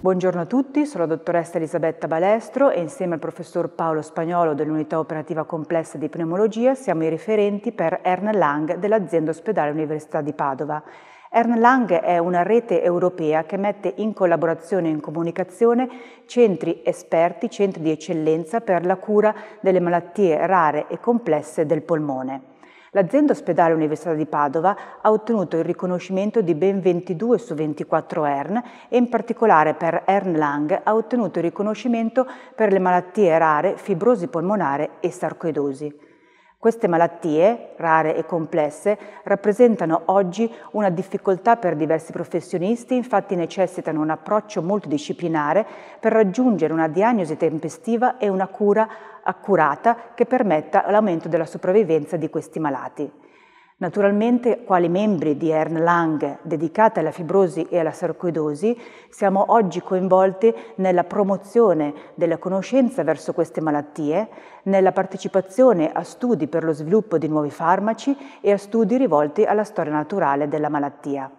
Buongiorno a tutti, sono la dottoressa Elisabetta Balestro e insieme al professor Paolo Spagnolo dell'unità operativa complessa di pneumologia siamo i referenti per Ern Lang dell'azienda ospedale Università di Padova. Ern Lang è una rete europea che mette in collaborazione e in comunicazione centri esperti, centri di eccellenza per la cura delle malattie rare e complesse del polmone l'azienda ospedale Università di Padova ha ottenuto il riconoscimento di ben 22 su 24 ERN e in particolare per ERN Lang ha ottenuto il riconoscimento per le malattie rare, fibrosi polmonare e sarcoidosi. Queste malattie, rare e complesse, rappresentano oggi una difficoltà per diversi professionisti, infatti necessitano un approccio multidisciplinare per raggiungere una diagnosi tempestiva e una cura accurata che permetta l'aumento della sopravvivenza di questi malati. Naturalmente, quali membri di Ern Lang dedicata alla fibrosi e alla sarcoidosi, siamo oggi coinvolti nella promozione della conoscenza verso queste malattie, nella partecipazione a studi per lo sviluppo di nuovi farmaci e a studi rivolti alla storia naturale della malattia.